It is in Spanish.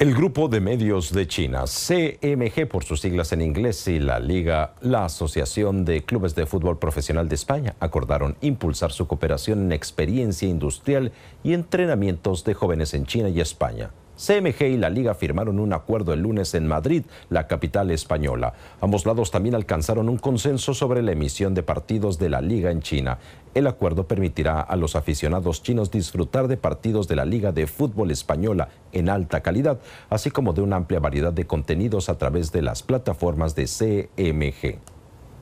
El grupo de medios de China, CMG por sus siglas en inglés, y la Liga, la Asociación de Clubes de Fútbol Profesional de España, acordaron impulsar su cooperación en experiencia industrial y entrenamientos de jóvenes en China y España. CMG y la Liga firmaron un acuerdo el lunes en Madrid, la capital española. Ambos lados también alcanzaron un consenso sobre la emisión de partidos de la Liga en China. El acuerdo permitirá a los aficionados chinos disfrutar de partidos de la Liga de Fútbol Española en alta calidad, así como de una amplia variedad de contenidos a través de las plataformas de CMG.